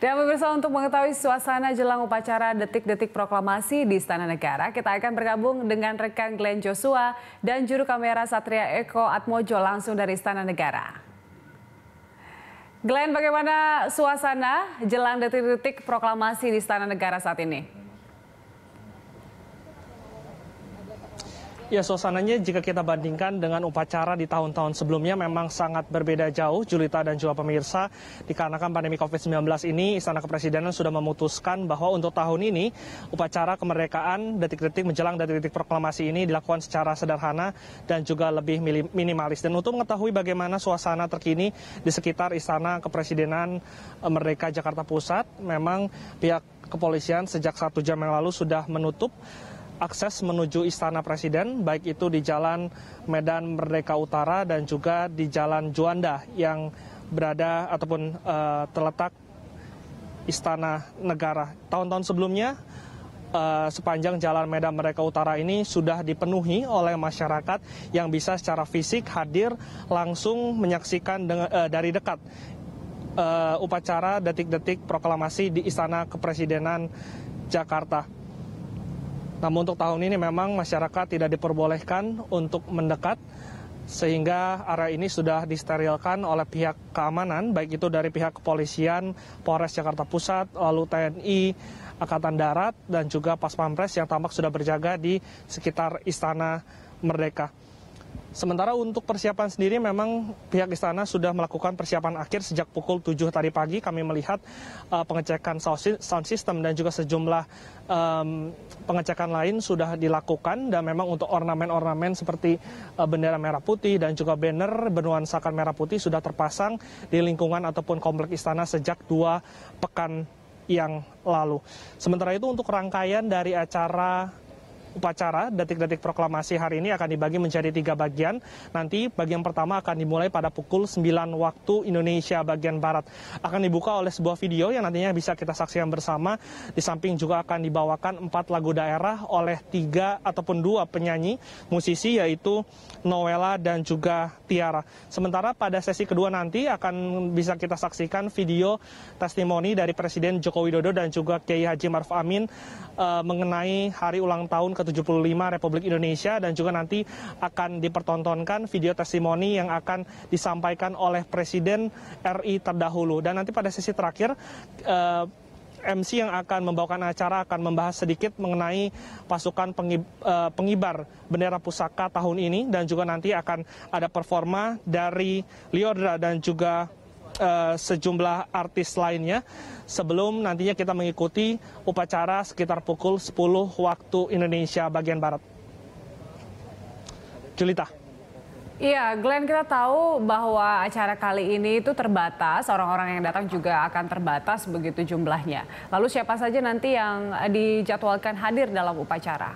Dan pemirsa untuk mengetahui suasana jelang upacara detik-detik proklamasi di Istana Negara, kita akan bergabung dengan rekan Glenn Joshua dan juru kamera Satria Eko Atmojo langsung dari Istana Negara. Glenn, bagaimana suasana jelang detik-detik proklamasi di Istana Negara saat ini? Ya, suasananya jika kita bandingkan dengan upacara di tahun-tahun sebelumnya memang sangat berbeda jauh, Julita dan juga pemirsa. Dikarenakan pandemi COVID-19 ini, Istana Kepresidenan sudah memutuskan bahwa untuk tahun ini, upacara kemerdekaan detik-detik menjelang detik-detik proklamasi ini dilakukan secara sederhana dan juga lebih minimalis. Dan untuk mengetahui bagaimana suasana terkini di sekitar Istana Kepresidenan eh, Merdeka Jakarta Pusat, memang pihak kepolisian sejak satu jam yang lalu sudah menutup akses menuju Istana Presiden, baik itu di Jalan Medan Merdeka Utara dan juga di Jalan Juanda yang berada ataupun uh, terletak Istana Negara. Tahun-tahun sebelumnya uh, sepanjang Jalan Medan Merdeka Utara ini sudah dipenuhi oleh masyarakat yang bisa secara fisik hadir langsung menyaksikan dengan, uh, eh, dari dekat uh, upacara detik-detik proklamasi di Istana Kepresidenan Jakarta. Namun untuk tahun ini memang masyarakat tidak diperbolehkan untuk mendekat sehingga area ini sudah disterilkan oleh pihak keamanan baik itu dari pihak kepolisian Polres Jakarta Pusat lalu TNI Angkatan Darat dan juga Pas Pampres yang tampak sudah berjaga di sekitar Istana Merdeka. Sementara untuk persiapan sendiri memang pihak istana sudah melakukan persiapan akhir sejak pukul 7 tadi pagi. Kami melihat uh, pengecekan sound system dan juga sejumlah um, pengecekan lain sudah dilakukan dan memang untuk ornamen-ornamen seperti uh, bendera merah putih dan juga banner bernuansakan merah putih sudah terpasang di lingkungan ataupun komplek istana sejak dua pekan yang lalu. Sementara itu untuk rangkaian dari acara upacara detik-detik proklamasi hari ini akan dibagi menjadi tiga bagian. Nanti bagian pertama akan dimulai pada pukul 9 waktu Indonesia bagian Barat. Akan dibuka oleh sebuah video yang nantinya bisa kita saksikan bersama. Di samping juga akan dibawakan empat lagu daerah oleh tiga ataupun dua penyanyi musisi yaitu Noella dan juga Tiara. Sementara pada sesi kedua nanti akan bisa kita saksikan video testimoni dari Presiden Joko Widodo dan juga Kiai Haji Maruf Amin uh, mengenai hari ulang tahun ke-75 Republik Indonesia dan juga nanti akan dipertontonkan video testimoni yang akan disampaikan oleh Presiden RI terdahulu. Dan nanti pada sesi terakhir eh, MC yang akan membawakan acara akan membahas sedikit mengenai pasukan eh, pengibar bendera pusaka tahun ini dan juga nanti akan ada performa dari Liodra dan juga uh, sejumlah artis lainnya sebelum nantinya kita mengikuti upacara sekitar pukul 10 waktu Indonesia bagian Barat. Julita. Iya, Glenn kita tahu bahwa acara kali ini itu terbatas, orang-orang yang datang juga akan terbatas begitu jumlahnya. Lalu siapa saja nanti yang dijadwalkan hadir dalam upacara?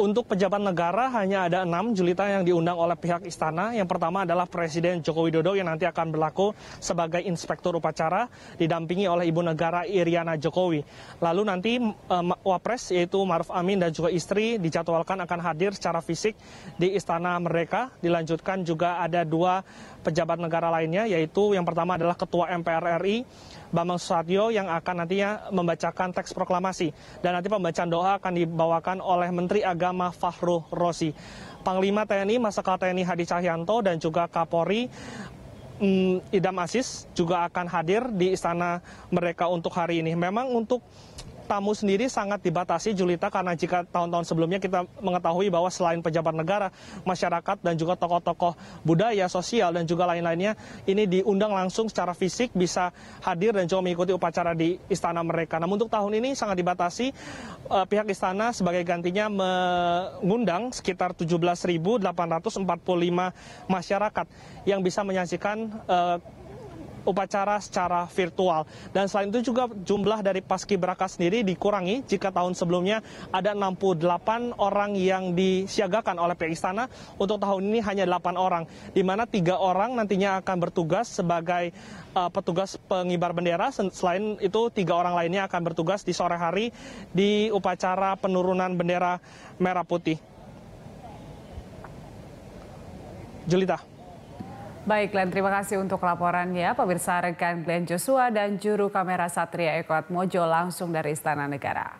Untuk pejabat negara hanya ada enam julita yang diundang oleh pihak istana. Yang pertama adalah Presiden Joko Widodo yang nanti akan berlaku sebagai inspektur upacara didampingi oleh Ibu Negara Iriana Jokowi. Lalu nanti um, Wapres yaitu Maruf Amin dan juga istri dijadwalkan akan hadir secara fisik di Istana mereka. Dilanjutkan juga ada dua pejabat negara lainnya yaitu yang pertama adalah Ketua MPR RI Bambang Susatyo yang akan nantinya membacakan teks proklamasi. Dan nanti pembacaan doa akan dibawakan oleh Menteri Agama Fahru Rosi. Panglima TNI, Masakal TNI Hadi Cahyanto, dan juga Kapolri mm, Idam Asis juga akan hadir di Istana mereka untuk hari ini. Memang untuk tamu sendiri sangat dibatasi Julita karena jika tahun-tahun sebelumnya kita mengetahui bahwa selain pejabat negara, masyarakat dan juga tokoh-tokoh budaya, sosial dan juga lain-lainnya ini diundang langsung secara fisik bisa hadir dan juga mengikuti upacara di istana mereka. Namun untuk tahun ini sangat dibatasi eh, pihak istana sebagai gantinya mengundang sekitar 17.845 masyarakat yang bisa menyaksikan eh, upacara secara virtual. Dan selain itu juga jumlah dari paski beraka sendiri dikurangi jika tahun sebelumnya ada 68 orang yang disiagakan oleh pihak istana. Untuk tahun ini hanya 8 orang, di mana 3 orang nantinya akan bertugas sebagai uh, petugas pengibar bendera. Selain itu, 3 orang lainnya akan bertugas di sore hari di upacara penurunan bendera merah putih. Jelita. Baik Glenn, terima kasih untuk laporannya. Pemirsa rekan Glenn Joshua dan juru kamera Satria Eko Atmojo langsung dari Istana Negara.